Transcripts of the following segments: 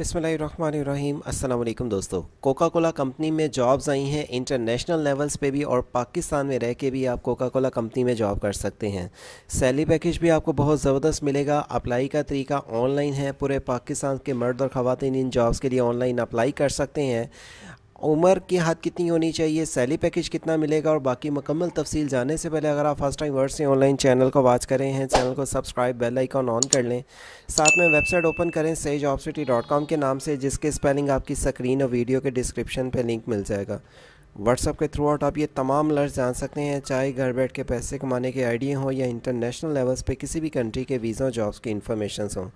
बिसमीम अल्लाम दोस्तों कोका कोला कंपनी में जॉब्स आई हैं इंटरनेशनल लेवल्स पे भी और पाकिस्तान में रह के भी आप कोका कोला कंपनी में जॉब कर सकते हैं सैलरी पैकेज भी आपको बहुत ज़बरदस्त मिलेगा अप्लाई का तरीका ऑनलाइन है पूरे पाकिस्तान के मर्द और ख़वान इन जॉब्स के लिए ऑनलाइन अप्लाई कर सकते हैं उम्र की हद कितनी होनी चाहिए सैली पैकेज कितना मिलेगा और बाकी मुकम्मल तफसील जाने से पहले अगर आप फर्स्ट टाइम वर्ड से ऑनलाइन चैनल को वाच करें हैं चैनल को सब्सक्राइब बेल आइकॉन ऑन कर लें साथ में वेबसाइट ओपन करें सही जॉब सिटी डॉट कॉम के नाम से जिसके स्पेलिंग आपकी स्क्रीन और वीडियो के डिस्क्रिप्शन पर लिंक मिल जाएगा व्हाट्सअप के थ्रू आउट आप ये तमाम लर्ज जान सकते हैं चाहे घर बैठ के पैसे कमाने के आइडिया हो या इंटरनेशनल लेवल्स पे किसी भी कंट्री के वीज़ा जॉब्स की इन्फॉर्मेशन हो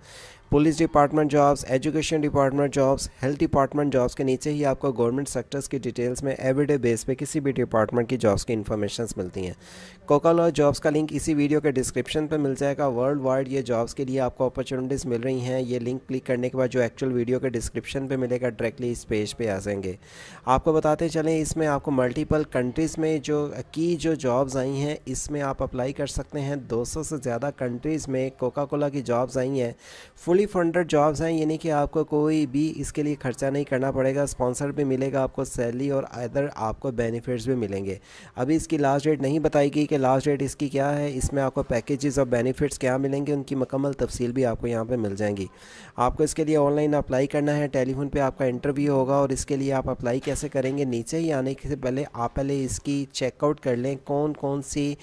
police department jobs education department jobs health department jobs के नीचे ही आपको गवर्नमेंट सेक्टर्स की डिटेल्स में एवरीडे बेस पे किसी भी डिपार्टमेंट की जॉब्स की इन्फॉर्मेशन मिलती हैं कोका और जॉब्स का लिंक इसी वीडियो के डिस्क्रिप्शन पर मिल जाएगा वर्ल्ड वाइड ये जॉब्स के लिए आपको अपॉर्चुनिटीज़ मिल रही हैं ये लिंक क्लिक करने के बाद जो एक्चुअल वीडियो के डिस्क्रिप्शन पर मिलेगा डायरेक्टली इस पेज पर आ जाएंगे आपको बताते चलें इसमें आपको मल्टीपल कंट्रीज़ में जो की जो जॉब्स आई हैं इसमें आप अप्लाई कर सकते हैं दो से ज़्यादा कंट्रीज़ में कोका कोला की जॉब्स आई हैं फुली फुली फंडेड जॉब्स हैं यानी कि आपको कोई भी इसके लिए खर्चा नहीं करना पड़ेगा स्पॉन्सर भी मिलेगा आपको सैलरी और अदर आपको बेनिफिट्स भी मिलेंगे अभी इसकी लास्ट डेट नहीं बताई गई कि लास्ट डेट इसकी क्या है इसमें आपको पैकेजेस और बेनिफिट्स क्या मिलेंगे उनकी मकमल तफसील भी आपको यहाँ पर मिल जाएंगी आपको इसके लिए ऑनलाइन अप्लाई करना है टेलीफोन पर आपका इंटरव्यू होगा और इसके लिए आप अप्लाई कैसे करेंगे नीचे ही आने से पहले आप पहले इसकी चेकआउट कर लें कौन कौन सी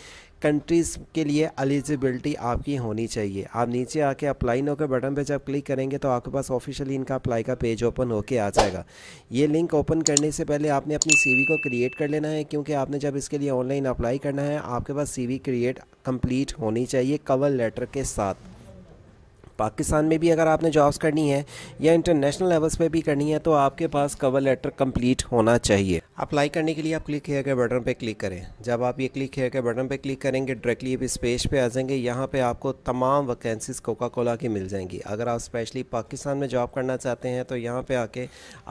कंट्रीज़ के लिए एलिजिबिलिटी आपकी होनी चाहिए आप नीचे आके अप्लाई नो के बटन पे जब क्लिक करेंगे तो आपके पास ऑफिशियली इनका अप्लाई का पेज ओपन होके आ जाएगा ये लिंक ओपन करने से पहले आपने अपनी सीवी को क्रिएट कर लेना है क्योंकि आपने जब इसके लिए ऑनलाइन अप्लाई करना है आपके पास सीवी क्रिएट कंप्लीट होनी चाहिए कवर लेटर के साथ पाकिस्तान में भी अगर आपने जॉब्स करनी है या इंटरनेशनल लेवल्स पे भी करनी है तो आपके पास कवर लेटर कंप्लीट होना चाहिए अप्लाई करने के लिए आप क्लिक हेयर के बटन पे क्लिक करें जब आप ये क्लिक हेयर के बटन पे क्लिक करेंगे डायरेक्टली इस पेज पे आ जाएंगे यहाँ पे आपको तमाम वैकेंसीज कोका कोला की मिल जाएंगी अगर आप स्पेशली पाकिस्तान में जॉब करना चाहते हैं तो यहाँ पर आके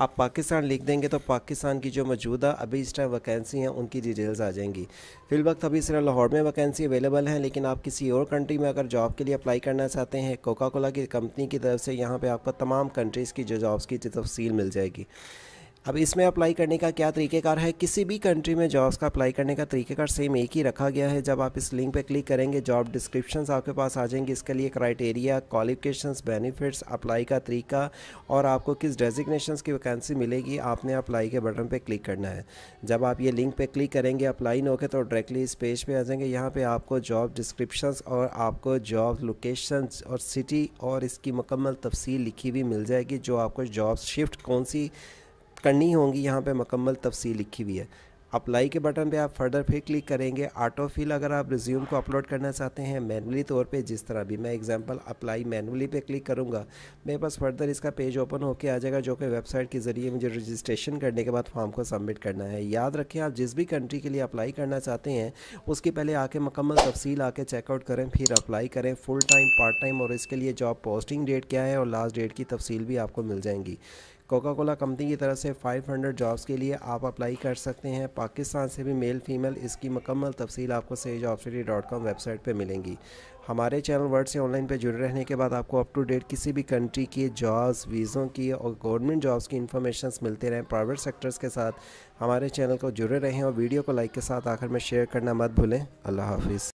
आप पाकिस्तान लिख देंगे तो पाकिस्तान की जो मौजूदा अभी इस टाइम वैकेंसी हैं उनकी डिटेल्स आ जाएंगी फिल वक्त अभी सिर्फ लाहौर में वैकेंसी अवेलेबल हैं लेकिन आप किसी और कंट्री में अगर जॉब के लिए अप्लाई करना चाहते हैं कोका कोला कोला की कंपनी की तरफ से यहाँ पे आपको तमाम कंट्रीज़ की जो जॉब्स की तफसील मिल जाएगी अब इसमें अप्लाई करने का क्या तरीक़ेकार है किसी भी कंट्री में जॉब्स का अप्लाई करने का तरीक़ेकार सेम एक ही रखा गया है जब आप इस लिंक पर क्लिक करेंगे जॉब डिस्क्रिप्शन आपके पास आ जाएंगे इसके लिए क्राइटेरिया क्वालिफिकेशन बेनिफिट्स अप्लाई का तरीका और आपको किस डेजिग्नेशन की वैकेंसी मिलेगी आपने अप्लाई के बटन पर क्लिक करना है जब आप ये लिंक पर क्लिक करेंगे अप्लाई नोके तो डायरेक्टली इस पेज पर आ जाएंगे यहाँ पर आपको जॉब डिस्क्रिप्शन और आपको जॉब लोकेशन और सिटी और इसकी मुकम्मल तफसील लिखी हुई मिल जाएगी जो आपको जॉब शिफ्ट कौन सी करनी होंगी यहाँ पे मकम्मल तफसील लिखी हुई है अप्लाई के बटन पे आप फर्दर फिर क्लिक करेंगे ऑटो फिल अगर आप रिज्यूम को अपलोड करना चाहते हैं मैनुअली तौर पे जिस तरह भी मैं एग्जांपल अप्लाई मैनुअली पे क्लिक करूँगा मेरे पास फर्दर इसका पेज ओपन होकर आ जाएगा जो कि वेबसाइट के ज़रिए मुझे रजिस्ट्रेशन करने के बाद फॉर्म को सबमिट करना है याद रखें आप जिस भी कंट्री के लिए अप्लाई करना चाहते हैं उसके पहले आके मकम्मल तफसील आके चेकआउट करें फिर अप्लाई करें फुल टाइम पार्ट टाइम और इसके लिए जॉब पोस्टिंग डेट क्या है और लास्ट डेट की तफसील भी आपको मिल जाएंगी कोका कोला कंपनी की तरफ से 500 जॉब्स के लिए आप अप्लाई कर सकते हैं पाकिस्तान से भी मेल फीमेल इसकी मकम्मल तफसील आपको Sage Job City dot com website पर मिलेंगी हमारे चैनल वर्ड से ऑनलाइन पर जुड़े रहने के बाद आपको अप टू डेट किसी भी कंट्री की जॉब्स वीज़ों की और गवर्नमेंट जॉब्स की इन्फॉर्मेशन मिलते रहें प्राइवेट सेक्टर्स के साथ हमारे चैनल को जुड़े रहें और वीडियो को लाइक के साथ आखिर में शेयर करना मत भूलें अल्लाह हाफिज़